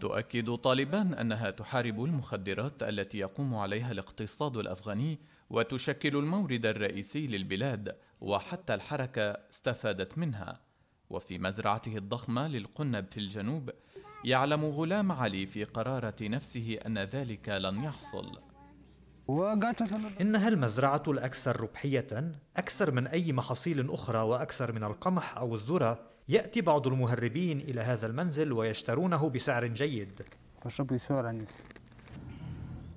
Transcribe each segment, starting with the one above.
تؤكد طالبان أنها تحارب المخدرات التي يقوم عليها الاقتصاد الأفغاني وتشكل المورد الرئيسي للبلاد وحتى الحركة استفادت منها وفي مزرعته الضخمة للقنب في الجنوب يعلم غلام علي في قرارة نفسه أن ذلك لن يحصل إنها المزرعة الأكثر ربحية أكثر من أي محاصيل أخرى وأكثر من القمح أو الذرة يأتي بعض المهربين إلى هذا المنزل ويشترونه بسعر جيد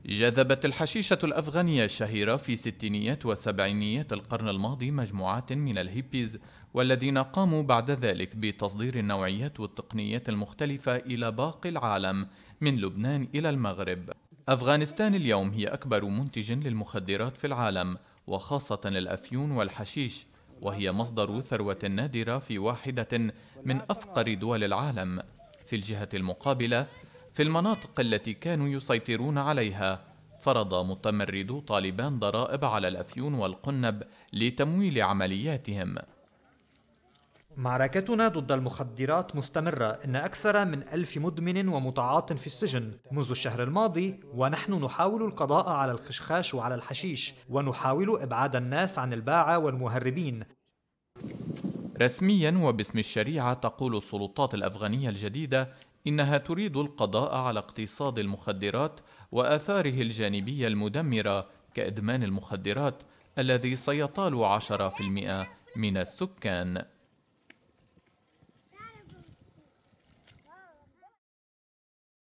جذبت الحشيشة الأفغانية الشهيرة في ستينيات وسبعينيات القرن الماضي مجموعات من الهيبيز والذين قاموا بعد ذلك بتصدير النوعيات والتقنيات المختلفة إلى باقي العالم من لبنان إلى المغرب أفغانستان اليوم هي أكبر منتج للمخدرات في العالم وخاصة الأفيون والحشيش وهي مصدر ثروة نادرة في واحدة من أفقر دول العالم. في الجهة المقابلة، في المناطق التي كانوا يسيطرون عليها، فرض متمردو طالبان ضرائب على الأفيون والقنب لتمويل عملياتهم. معركتنا ضد المخدرات مستمرة إن أكثر من ألف مدمن ومتعاط في السجن منذ الشهر الماضي ونحن نحاول القضاء على الخشخاش وعلى الحشيش ونحاول إبعاد الناس عن الباعة والمهربين رسميا وباسم الشريعة تقول السلطات الأفغانية الجديدة إنها تريد القضاء على اقتصاد المخدرات وآثاره الجانبية المدمرة كإدمان المخدرات الذي سيطال 10% من السكان